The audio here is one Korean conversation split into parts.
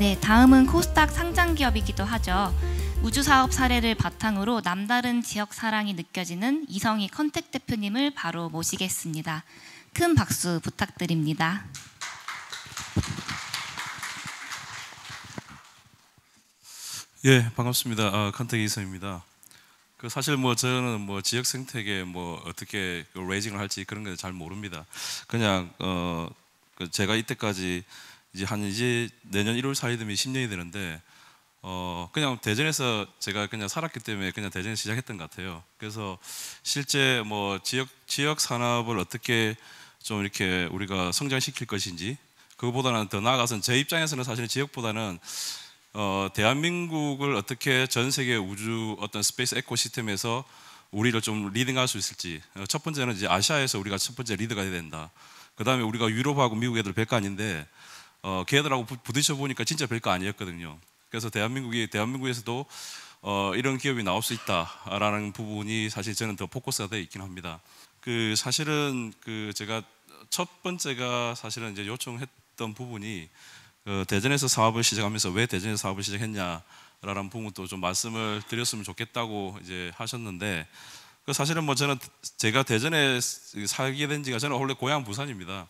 네, 다음은 코스닥 상장 기업이기도 하죠. 우주사업 사례를 바탕으로 남다른 지역 사랑이 느껴지는 이성희 컨택 대표님을 바로 모시겠습니다. 큰 박수 부탁드립니다. 예, 반갑습니다. 아, 컨택 이성입니다. 그 사실 뭐 저는 뭐 지역 생태계 뭐 어떻게 그 레이징을 할지 그런 게잘 모릅니다. 그냥 어 그 제가 이때까지 이제 한 이제 내년 1월 4일 되면 10년이 되는데 어 그냥 대전에서 제가 그냥 살았기 때문에 그냥 대전에 시작했던 것 같아요. 그래서 실제 뭐 지역 지역 산업을 어떻게 좀 이렇게 우리가 성장시킬 것인지 그거보다는 더 나아가서는 제 입장에서는 사실 지역보다는 어 대한민국을 어떻게 전 세계 우주 어떤 스페이스 에코시스템에서 우리를 좀 리딩할 수 있을지 어, 첫 번째는 이제 아시아에서 우리가 첫 번째 리드가 돼야 된다. 그 다음에 우리가 유럽하고 미국 애들 뵐거 아닌데 어, 걔들하고 부딪혀 보니까 진짜 별거 아니었거든요. 그래서 대한민국이 대한민국에서도 어, 이런 기업이 나올 수 있다라는 부분이 사실 저는 더 포커스가 돼 있긴 합니다. 그 사실은 그 제가 첫 번째가 사실은 이제 요청했던 부분이 그 대전에서 사업을 시작하면서 왜 대전에서 사업을 시작했냐라는 부분도 좀 말씀을 드렸으면 좋겠다고 이제 하셨는데 그 사실은 뭐 저는 제가 대전에 살게 된 지가 저는 원래 고향 부산입니다.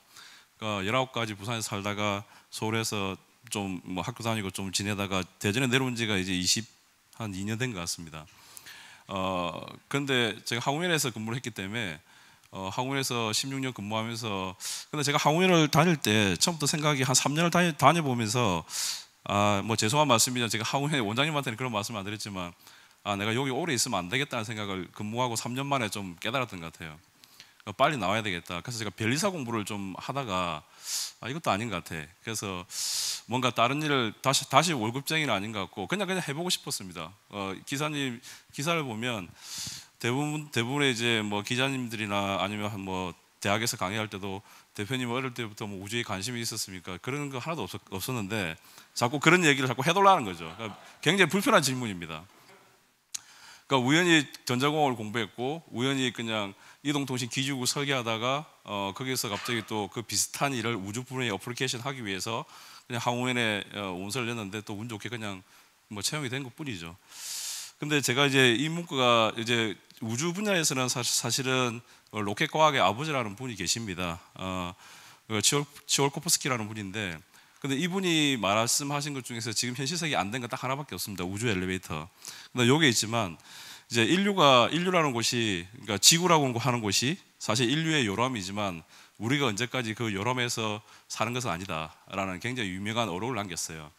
그러니까 열아홉 까지 부산에 살다가 서울에서 좀 뭐 학교 다니고 좀 지내다가 대전에 내려온 지가 이제 20한 2년 된 것 같습니다. 어 근데 제가 항우면에서 근무를 했기 때문에 어, 항우에서 면 16년 근무하면서 근데 제가 항우면을 다닐 때 처음부터 생각이 한 3년을 다니 다녀보면서 아 뭐 죄송한 말씀이지만 제가 항우면 원장님한테는 그런 말씀을 안 드렸지만 아 내가 여기 오래 있으면 안 되겠다는 생각을 근무하고 3년 만에 좀 깨달았던 것 같아요. 어, 빨리 나와야 되겠다. 그래서 제가 변리사 공부를 좀 하다가 아, 이것도 아닌 것 같아. 그래서 뭔가 다른 일을 다시 다시 월급쟁이는 아닌 것 같고 그냥 그냥 해보고 싶었습니다. 어, 기사님 기사를 보면 대부분 대부분의 이제 뭐 기자님들이나 아니면 뭐 대학에서 강의할 때도 대표님 어릴 때부터 뭐 우주에 관심이 있었습니까? 그런 거 하나도 없었, 는데 자꾸 그런 얘기를 자꾸 해달라는 거죠. 그러니까 굉장히 불편한 질문입니다. 그러니까 우연히 전자공학을 공부했고 우연히 그냥 이동통신 기지국 설계하다가 어, 거기서 갑자기 또 그 비슷한 일을 우주 분야 어플리케이션 하기 위해서 그냥 항우연에 어, 원서를 냈는데 또 운 좋게 그냥 뭐 채용이 된 것뿐이죠. 근데 제가 이제 이 문과가 이제 우주 분야에서는 사실, 은 로켓 과학의 아버지라는 분이 계십니다. 어, 치올, 그 치올 코프스키라는 분인데 근데 이분이 말씀하신 것 중에서 지금 현 시석이 안된거딱 하나밖에 없습니다. 우주 엘리베이터. 근데 요게 있지만 이제 인류가 인류라는 곳이 그러니까 지구라고 하는 곳이 사실 인류의 요람이지만 우리가 언제까지 그 요람에서 사는 것은 아니다라는 굉장히 유명한 어록을 남겼어요.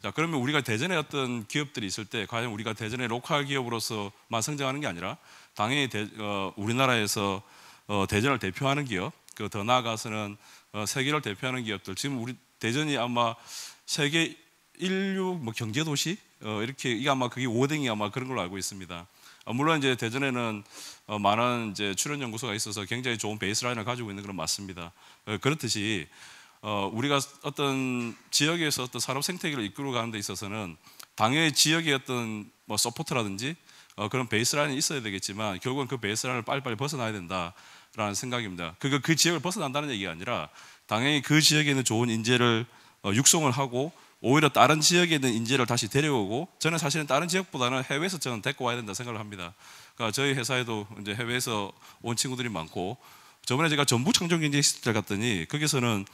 자 그러면 우리가 대전에 어떤 기업들이 있을 때 과연 우리가 대전의 로컬 기업으로서만 성장하는 게 아니라 당연히 대, 어, 우리나라에서 어, 대전을 대표하는 기업, 그 더 나아가서는 어, 세계를 대표하는 기업들 지금 우리 대전이 아마 세계 인류 뭐 경제 도시 어, 이렇게 이게 아마 그게 5등이 아마 그런 걸로 알고 있습니다. 어, 물론 이제 대전에는 어, 많은 이제 출연 연구소가 있어서 굉장히 좋은 베이스라인을 가지고 있는 건 맞습니다. 어, 그렇듯이 어, 우리가 어떤 지역에서 어떤 산업 생태계를 이끌어 가는 데 있어서는 당연히 지역의 어떤 뭐 서포트라든지 어, 그런 베이스라인이 있어야 되겠지만 결국은 그 베이스라인을 빨리빨리 벗어나야 된다라는 생각입니다. 그거그 지역을 벗어난다는 얘기가 아니라 당연히 그 지역에는 좋은 인재를 어, 육성을 하고 오히려 다른 지역에 있는 인재를 다시 데려오고 저는 사실은 다른 지역보다는 해외에서 저는 데리고 와야 된다 생각을 합니다. 그러니까 저희 회사에도 이제 해외에서 온 친구들이 많고 저번에 제가 전북 창조경제시설 갔더니 거기서는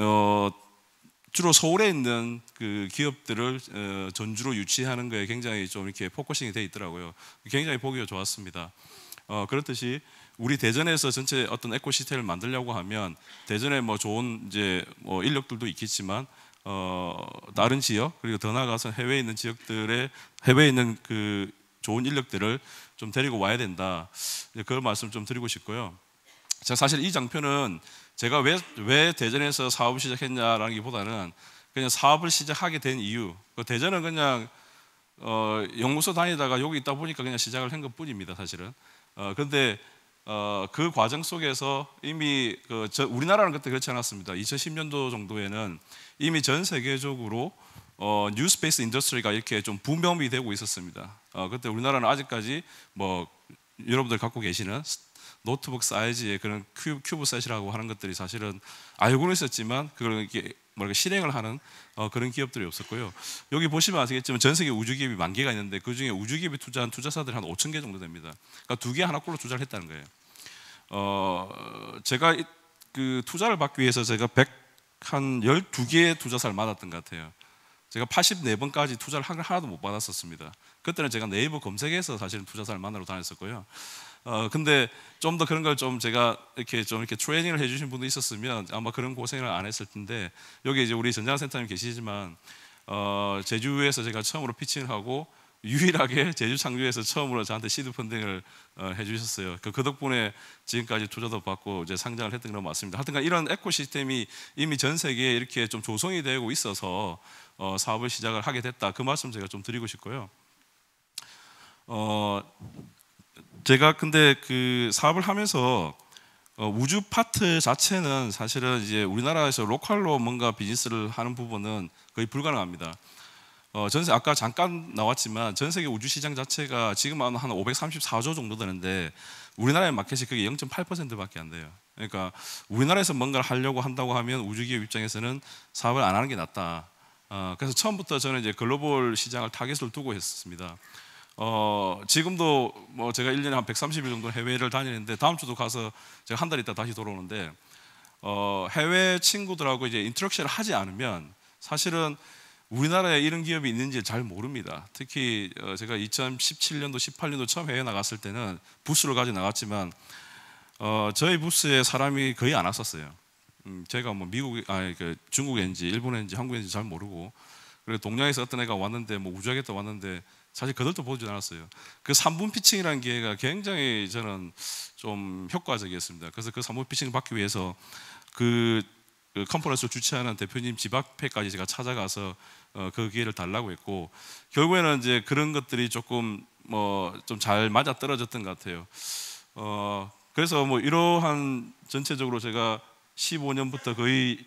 어 주로 서울에 있는 그 기업들을 어 전주로 유치하는 거에 굉장히 좀 이렇게 포커싱이 돼 있더라고요. 굉장히 보기가 좋았습니다. 어, 그렇듯이 우리 대전에서 전체 어떤 에코시스템을 만들려고 하면 대전에 뭐 좋은 이제 뭐 인력들도 있겠지만 어, 다른 지역 그리고 더 나아가서 해외에 있는 지역들의 해외에 있는 그 좋은 인력들을 좀 데리고 와야 된다. 그런 말씀 좀 드리고 싶고요. 제가 사실 이 장편은 제가 왜, 왜 대전에서 사업을 시작했냐라기보다는 그냥 사업을 시작하게 된 이유. 그 대전은 그냥 어, 연구소 다니다가 여기 있다 보니까 그냥 시작을 한 것뿐입니다. 사실은. 어, 그런데 어, 그 과정 속에서 이미 그 저, 우리나라는 그때 그렇지 않았습니다. 2010년도 정도에는 이미 전 세계적으로 어, 뉴스페이스 인더스트리가 이렇게 좀 붐붐이 되고 있었습니다. 어, 그때 우리나라는 아직까지 뭐 여러분들 갖고 계시는 노트북 사이즈의 그런 큐브, 셋이라고 하는 것들이 사실은 알고는 있었지만 그걸 이렇게 뭐랄까 실행을 하는 어, 그런 기업들이 없었고요. 여기 보시면 아시겠지만 전 세계 우주 기업이 만 개가 있는데 그 중에 우주 기업이 투자한 투자사들이 한 5천 개 정도 됩니다. 그러니까 두 개 하나꼴로 투자를 했다는 거예요. 어, 제가 그 투자를 받기 위해서 제가 100, 한 12개의 투자사를 받았던 것 같아요. 제가 84번까지 투자를 하나도 못 받았었습니다. 그때는 제가 네이버 검색해서 사실은 투자사를 만나러 다녔었고요. 어, 근데 좀 더 그런 걸 좀 제가 이렇게 좀 이렇게 트레이닝을 해주신 분도 있었으면 아마 그런 고생을 안 했을 텐데 여기 이제 우리 전장센터님 계시지만 어, 제주에서 제가 처음으로 피칭을 하고 유일하게 제주 창조에서 처음으로 저한테 시드 펀딩을 어, 해주셨어요. 그, 그, 덕분에 지금까지 투자도 받고 이제 상장을 했던 건 맞습니다. 하여튼간 이런 에코시스템이 이미 전 세계에 이렇게 좀 조성이 되고 있어서 어, 사업을 시작을 하게 됐다. 그 말씀 제가 좀 드리고 싶고요. 어, 제가 근데 그 사업을 하면서 어, 우주 파트 자체는 사실은 이제 우리나라에서 로컬로 뭔가 비즈니스를 하는 부분은 거의 불가능합니다. 어, 전세 아까 잠깐 나왔지만 전 세계 우주 시장 자체가 지금 한 534조 정도 되는데 우리나라의 마켓이 그게 0.8%밖에 안 돼요. 그러니까 우리나라에서 뭔가를 하려고 한다고 하면 우주기업 입장에서는 사업을 안 하는 게 낫다. 어, 그래서 처음부터 저는 이제 글로벌 시장을 타겟을 두고 했습니다. 어, 지금도 뭐 제가 1년에 한 130일 정도 해외를 다니는데 다음 주도 가서 제가 한 달 있다 다시 돌아오는데 어, 해외 친구들하고 이제 인터랙션을 하지 않으면 사실은 우리나라에 이런 기업이 있는지 잘 모릅니다. 특히 어, 제가 2017년도 18년도 처음 해외 나갔을 때는 부스를 가지고 나갔지만 어, 저희 부스에 사람이 거의 안 왔었어요. 음, 제가 뭐 미국 아니 그 중국인지 일본인지 한국인지 잘 모르고 그리고 동양에서 어떤 애가 왔는데 뭐 우주하겠다 왔는데 사실 그들도 보지 않았어요. 그 3분 피칭이라는 기회가 굉장히 저는 좀 효과적이었습니다. 그래서 그 3분 피칭을 받기 위해서 그, 그 컨퍼런스 주최하는 대표님 집 앞에까지 제가 찾아가서 어, 그 기회를 달라고 했고 결국에는 이제 그런 것들이 조금 뭐 좀 잘 맞아 떨어졌던 것 같아요. 어, 그래서 뭐 이러한 전체적으로 제가 15년부터 거의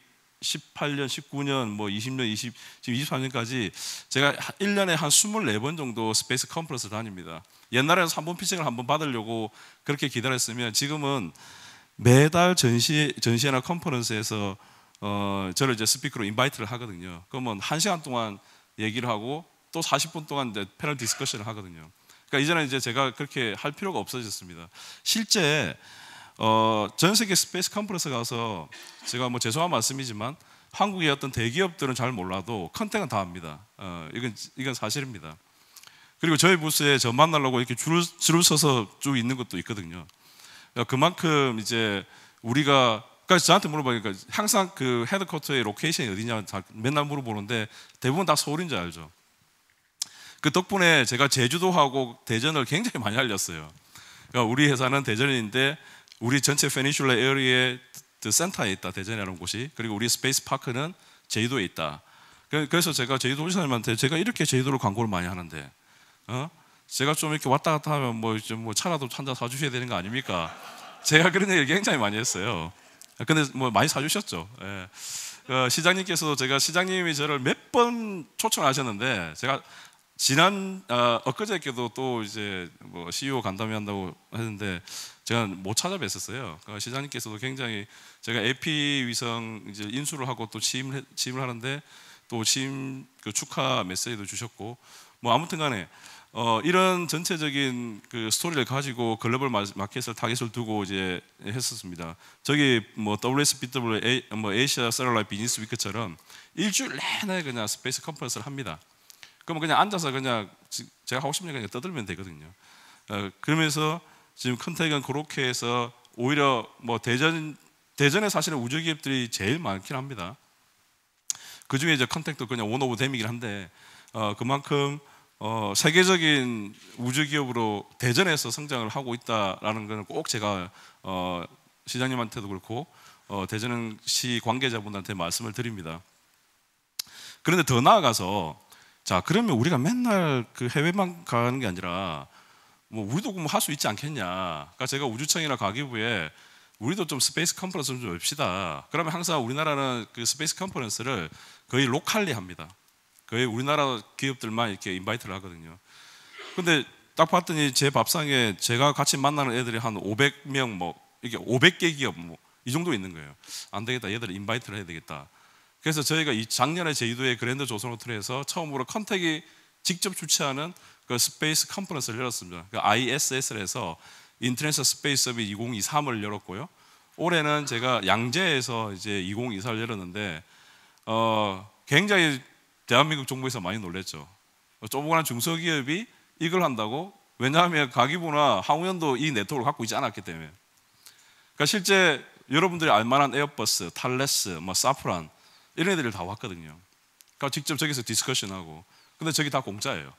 18년, 19년, 뭐 20년, 20, 지금 23년까지 제가 1년에 한 24번 정도 스페이스 컴퍼런스를 다닙니다. 옛날에는 3번 피싱을한번 받으려고 그렇게 기다렸으면 지금은 매달 전시, 전시회나 컨퍼런스에서 어, 저를 이제 스피커로 인바이트를 하거든요. 그러면 한시간 동안 얘기를 하고 또 40분 동안 이제 패널 디스커션을 하거든요. 그러니까 이전에 이제 제가 그렇게 할 필요가 없어졌습니다. 실제 어, 전 세계 스페이스 컨퍼런스 가서 제가 뭐 죄송한 말씀이지만 한국의 어떤 대기업들은 잘 몰라도 컨택은 다 합니다. 어, 이건 이건 사실입니다. 그리고 저희 부스에 저 만나려고 이렇게 줄을, 줄을 서서 쭉 있는 것도 있거든요. 그 그만큼 이제 우리가 그러니까 저한테 물어보니까 항상 그 헤드쿼터의 로케이션이 어디냐 맨날 물어보는데 대부분 다 서울인 줄 알죠. 그 덕분에 제가 제주도하고 대전을 굉장히 많이 알렸어요. 그러니까 우리 회사는 대전인데 우리 전체 페니슐라 에어리의 센터에 있다 대전이라는 곳이 그리고 우리 스페이스 파크는 제주도에 있다. 그, 그래서 제가 제주도 회사님한테 제가 이렇게 제주도를 광고를 많이 하는데 어? 제가 좀 이렇게 왔다 갔다 하면 뭐, 뭐 차라도 한잔 사주셔야 되는 거 아닙니까? 제가 그런 얘기 굉장히 많이 했어요. 근데 뭐 많이 사주셨죠. 예. 그 시장님께서도 제가 시장님이 저를 몇 번 초청하셨는데 제가 지난 어, 엊그저께도 또 이제 뭐 CEO 간담회 한다고 했는데 제가 못 찾아뵀었어요. 그러니까 시장님께서도 굉장히 제가 에피 위성 이제 인수를 하고 또 취임을, 취임을 하는데 또 취임 그 축하 메시지도 주셨고 뭐 아무튼간에 어, 이런 전체적인 그 스토리를 가지고 글로벌 마켓을 타겟을 두고 이제 했었습니다. 저기 뭐 WSBW A, 뭐 아시아 셀룰라 비즈니스 위크처럼 일주일 내내 그냥 스페이스 컨퍼런스를 합니다. 그러면 그냥 앉아서 그냥 제가 하고 싶은 얘기 그냥 떠들면 되거든요. 어, 그러면서 지금 컨택은 그렇게 해서 오히려 뭐 대전 대전에 사실은 우주 기업들이 제일 많긴 합니다. 그 중에 이제 컨택도 그냥 원 오브 데미긴 한데 어, 그만큼 어, 세계적인 우주 기업으로 대전에서 성장을 하고 있다라는 것은 꼭 제가 어, 시장님한테도 그렇고 어, 대전시 관계자분한테 말씀을 드립니다. 그런데 더 나아가서 자 그러면 우리가 맨날 그 해외만 가는 게 아니라 뭐 우리도 뭐 할 수 있지 않겠냐. 그러니까 제가 우주청이나 과기부에 우리도 좀 스페이스 컨퍼런스 좀 엽시다. 그러면 항상 우리나라는 그 스페이스 컨퍼런스를 거의 로컬리 합니다. 거의 우리나라 기업들만 이렇게 인바이트를 하거든요. 근데 딱 봤더니 제 밥상에 제가 같이 만나는 애들이 한 500명 뭐 이게 500개 기업 뭐 이 정도 있는 거예요. 안 되겠다. 얘들 인바이트를 해야 되겠다. 그래서 저희가 이 작년에 제주도에 그랜드 조선 호텔에서 처음으로 컨택이 직접 주최하는 그 스페이스 컨퍼런스를 열었습니다. 그 ISS를 해서 인터내셔널 스페이스 서비 2023을 열었고요. 올해는 제가 양재에서 이제 2024를 열었는데 어, 굉장히 대한민국 정부에서 많이 놀랬죠. 조그만 중소기업이 이걸 한다고 왜냐하면 가기부나 항우연도 이 네트워크를 갖고 있지 않았기 때문에 그러니까 실제 여러분들이 알만한 에어버스, 탈레스, 뭐 사프란 이런 애들을 다 왔거든요. 그러니까 직접 저기서 디스커션하고 근데 저게 다 공짜예요.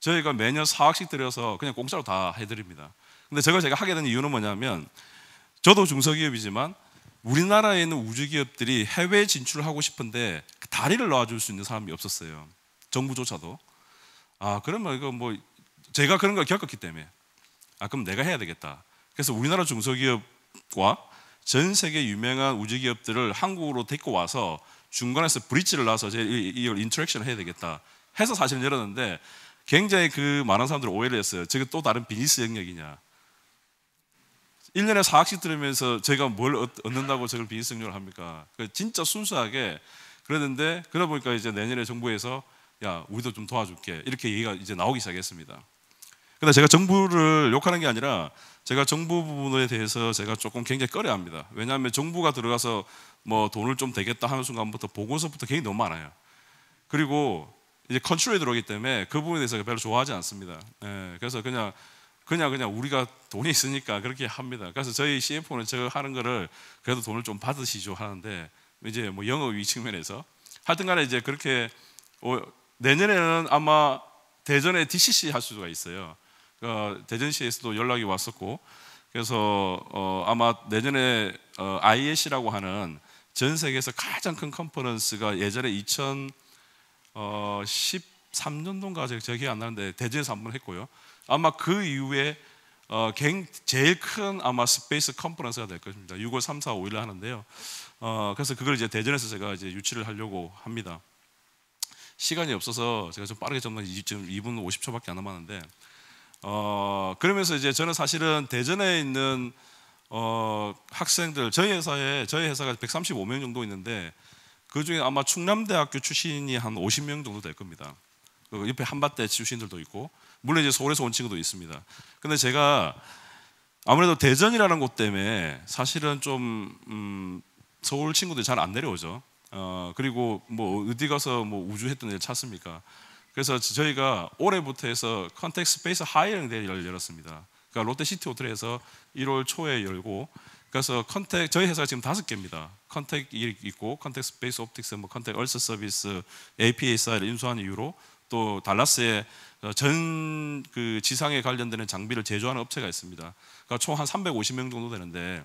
저희가 매년 사학식 들여서 그냥 공짜로 다 해드립니다. 근데 저걸 제가 하게 된 이유는 뭐냐면 저도 중소기업이지만 우리나라에 있는 우주기업들이 해외 진출을 하고 싶은데 다리를 놔줄수 있는 사람이 없었어요. 정부조차도. 아, 그러면 이거 뭐 제가 그런 걸 겪었기 때문에 아, 그럼 내가 해야 되겠다. 그래서 우리나라 중소기업과 전 세계 유명한 우주기업들을 한국으로 데리고 와서 중간에서 브릿지를 놔서 이걸 인터랙션을 해야 되겠다. 해서 사실은 열었는데 굉장히 그 많은 사람들이 오해를 했어요. 저게 또 다른 비즈니스 영역이냐. 1년에 4학씩 들으면서 저가뭘 얻는다고 저걸 비즈니스 영역을 합니까? 그 진짜 순수하게 그랬는데 그러다 보니까 이제 내년에 정부에서 야, 우리도 좀 도와줄게. 이렇게 얘기가 이제 나오기 시작했습니다. 근데 제가 정부를 욕하는 게 아니라 제가 정부 부분에 대해서 제가 조금 굉장히 꺼려합니다. 왜냐하면 정부가 들어가서 뭐 돈을 좀 되겠다 하는 순간부터 보고서부터 굉장히 너무 많아요. 그리고 이제 컨트롤에 들어오기 때문에 그 부분에 대해서 별로 좋아하지 않습니다. 예, 그래서 그냥 그냥 그냥 우리가 돈이 있으니까 그렇게 합니다. 그래서 저희 CFO는 저 하는 거를 그래도 돈을 좀 받으시죠 하는데 이제 뭐 영업 위 측면에서 하여튼간에 이제 그렇게 오, 어, 내년에는 아마 대전에 DCC 할 수가 있어요. 어, 대전시에서도 연락이 왔었고 그래서 어, 아마 내년에 어, IS라고 하는 전 세계에서 가장 큰 컨퍼런스가 예전에 2000 어, 13년도인가 제가 기억 이안 나는데 대전에서한 번 했고요. 아마 그 이후에 어, 제일 큰 아마 스페이스 컨퍼런스가 될 것입니다. 6월 3, 4, 5일에 하는데요. 어, 그래서 그걸 이제 대전에서 제가 이제 유치를 하려고 합니다. 시간이 없어서 제가 좀 빠르게 접는 지금 2분 50초밖에 안 남았는데 어, 그러면서 이제 저는 사실은 대전에 있는 어, 학생들 저희 회사에 저희 회사가 135명 정도 있는데 그 중에 아마 충남대학교 출신이 한 50명 정도 될 겁니다. 그 옆에 한밭대 출신들도 있고 물론 이제 서울에서 온 친구도 있습니다. 근데 제가 아무래도 대전이라는 곳 때문에 사실은 좀 음, 서울 친구들이 잘 안 내려오죠. 어, 그리고 뭐 어디 가서 뭐 우주했던 일 찾습니까? 그래서 저희가 올해부터 해서 컨택 스페이스 하이어 대회를 열었습니다. 그러니까 롯데시티 호텔에서 1월 초에 열고 그래서 컨택 저희 회사가 지금 다섯 개입니다. 컨택 이 있고 컨택 스페이스 옵틱스, 뭐 컨택 얼스 서비스, APSI를 인수한 이후로 또 달라스에 어, 전그 지상에 관련되는 장비를 제조하는 업체가 있습니다. 그러니까 총 한 350명 정도 되는데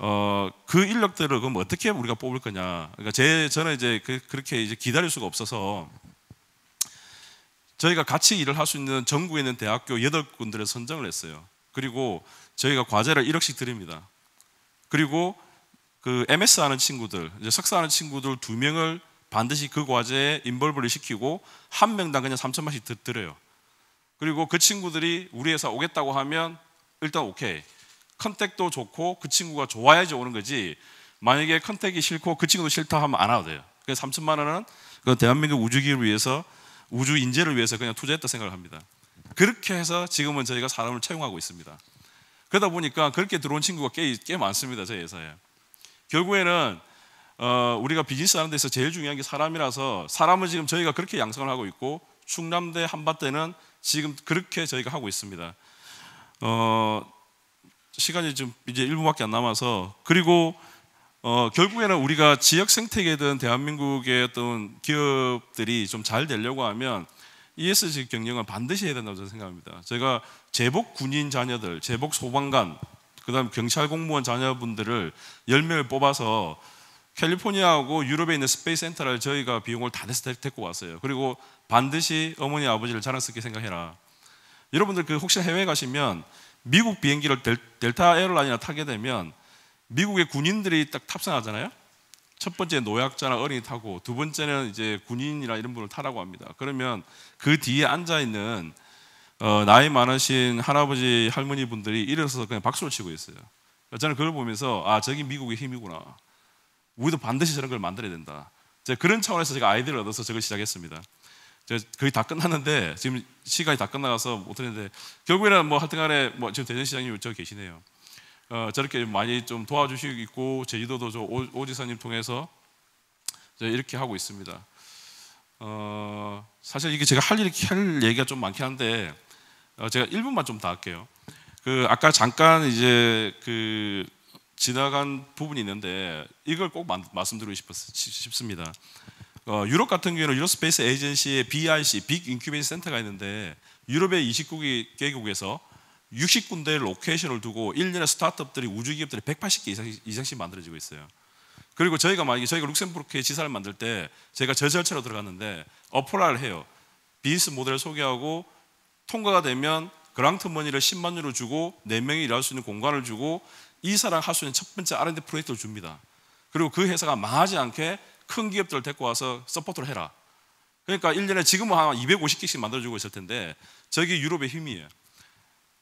어, 그 인력들을 그럼 어떻게 우리가 뽑을 거냐? 그러니까 제 저는 이제 그, 그렇게 이제 기다릴 수가 없어서 저희가 같이 일을 할 수 있는 전국에 있는 대학교 여덟 군데를 선정을 했어요. 그리고 저희가 과제를 1억씩 드립니다. 그리고 그 MS 하는 친구들, 이제 석사하는 친구들 두 명을 반드시 그 과제에 인벌브를 시키고 한 명당 그냥 3천만씩 원 드려요. 그리고 그 친구들이 우리 회사 오겠다고 하면 일단 오케이. 컨택도 좋고 그 친구가 좋아야지 오는 거지. 만약에 컨택이 싫고 그 친구도 싫다 하면 안 와도 돼요. 그 3천만 원은 그 대한민국 우주기를 위해서 우주 인재를 위해서 그냥 투자했다 생각을 합니다. 그렇게 해서 지금은 저희가 사람을 채용하고 있습니다. 그러다 보니까 그렇게 들어온 친구가 꽤, 꽤 많습니다. 제 회사에. 결국에는 어, 우리가 비즈니스 하는 데서 제일 중요한 게 사람이라서 사람은 지금 저희가 그렇게 양성을 하고 있고 충남대 한밭대는 지금 그렇게 저희가 하고 있습니다. 어, 시간이 지금 이제 1분밖에 안 남아서 그리고 어, 결국에는 우리가 지역 생태계든 대한민국의 어떤 기업들이 좀 잘 되려고 하면 ESG 경영은 반드시 해야 된다고 저는 생각합니다. 제가 제복 군인 자녀들, 제복 소방관, 그다음 경찰 공무원 자녀분들을 10명을 뽑아서 캘리포니아하고 유럽에 있는 스페이스 센터를 저희가 비용을 다 내서 데리고 왔어요. 그리고 반드시 어머니 아버지를 자랑스럽게 생각해라. 여러분들 그 혹시 해외 가시면 미국 비행기를 델, 타 에어라인이나 타게 되면 미국의 군인들이 딱 탑승하잖아요. 첫 번째 노약자나 어린이 타고 두 번째는 이제 군인이나 이런 분을 타라고 합니다. 그러면 그 뒤에 앉아 있는 어, 나이 많으신 할아버지 할머니 분들이 일어서서 그냥 박수를 치고 있어요. 그러니까 저는 그걸 보면서 아 저기 미국의 힘이구나. 우리도 반드시 저런 걸 만들어야 된다. 제 그런 차원에서 제가 아이디어를 얻어서 저걸 시작했습니다. 제 거의 다 끝났는데 지금 시간이 다 끝나가서 못했는데 결국에는 뭐 하여튼간에 뭐 지금 대전시장님 여기 계시네요. 어, 저렇게 많이 좀 도와주시고 제주도도 저 오, 지사님 통해서 이렇게 하고 있습니다. 어, 사실 이게 제가 할, 일, 할 얘기가 좀 많긴 한데 어, 제가 1분만 좀더 할게요. 그 아까 잠깐 이제 그 지나간 부분이 있는데 이걸 꼭 마, 말씀드리고 싶습니다 었싶 어, 유럽 같은 경우는 유럽스페이스 에이전시의 BIC, 빅 인큐베이션 센터가 있는데 유럽의 29개 국에서 60군데의 로케이션을 두고 1년에 스타트업들이 우주기업들이 180개 이상씩, 만들어지고 있어요. 그리고 저희가 만약에 저희가 룩셈부르크의 지사를 만들 때 제가 저 절차로 들어갔는데 어플라를 해요. 비즈니스 모델을 소개하고 통과가 되면 그랑트 머니를 10만 유로 주고 4명이 일할 수 있는 공간을 주고 이 사람 할수 있는 첫 번째 R&D 프로젝트를 줍니다. 그리고 그 회사가 망하지 않게 큰 기업들을 데리고 와서 서포트를 해라. 그러니까 1년에 지금은 한 250개씩 만들어주고 있을 텐데 저게 유럽의 힘이에요.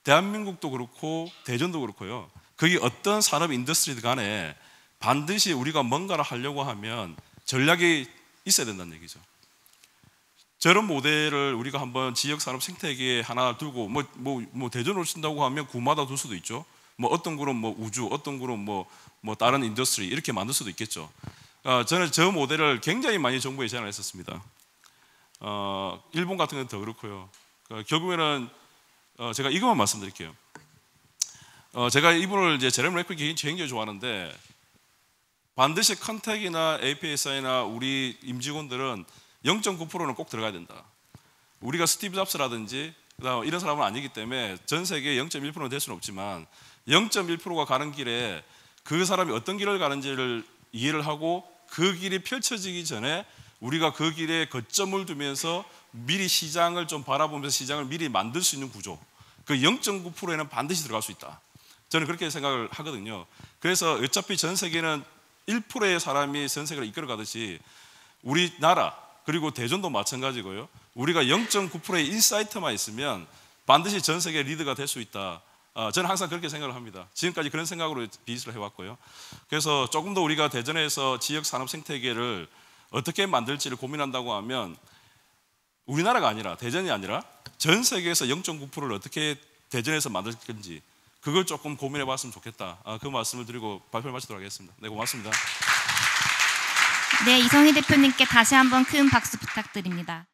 대한민국도 그렇고 대전도 그렇고요. 그게 어떤 산업 인더스트리 간에 반드시 우리가 뭔가를 하려고 하면 전략이 있어야 된다는 얘기죠. 저런 모델을 우리가 한번 지역 산업 생태계에 하나 두고 뭐 뭐 뭐 대전 오신다고 하면 구마다 둘 수도 있죠. 뭐 어떤 그룹 뭐 우주, 어떤 그룹 뭐뭐 뭐 다른 인더스트리 이렇게 만들 수도 있겠죠. 어, 저는 저 모델을 굉장히 많이 정부에 제안했었습니다. 어, 일본 같은 경우는 더 그렇고요. 그러니까 결국에는 어, 제가 이것만 말씀드릴게요. 어, 제가 이분을 이제 제레미 레크기 굉장히 좋아하는데 반드시 컨택이나 APSI나 우리 임직원들은 0.9%는 꼭 들어가야 된다. 우리가 스티브 잡스라든지 그다음 이런 사람은 아니기 때문에 전 세계 0.1%는 될 수는 없지만 0.1%가 가는 길에 그 사람이 어떤 길을 가는지를 이해를 하고 그 길이 펼쳐지기 전에 우리가 그 길에 거점을 두면서 미리 시장을 좀 바라보면서 시장을 미리 만들 수 있는 구조 그 0.9%에는 반드시 들어갈 수 있다. 저는 그렇게 생각을 하거든요. 그래서 어차피 전 세계는 1%의 사람이 전 세계를 이끌어 가듯이 우리나라 그리고 대전도 마찬가지고요. 우리가 0.9%의 인사이트만 있으면 반드시 전 세계 리드가 될 수 있다. 아, 저는 항상 그렇게 생각을 합니다. 지금까지 그런 생각으로 비즈를 해왔고요. 그래서 조금 더 우리가 대전에서 지역 산업 생태계를 어떻게 만들지를 고민한다고 하면 우리나라가 아니라 대전이 아니라 전 세계에서 0.9%를 어떻게 대전에서 만들 건지 그걸 조금 고민해 봤으면 좋겠다. 아, 그 말씀을 드리고 발표를 마치도록 하겠습니다. 네, 고맙습니다. 네, 이성희 대표님께 다시 한번 큰 박수 부탁드립니다.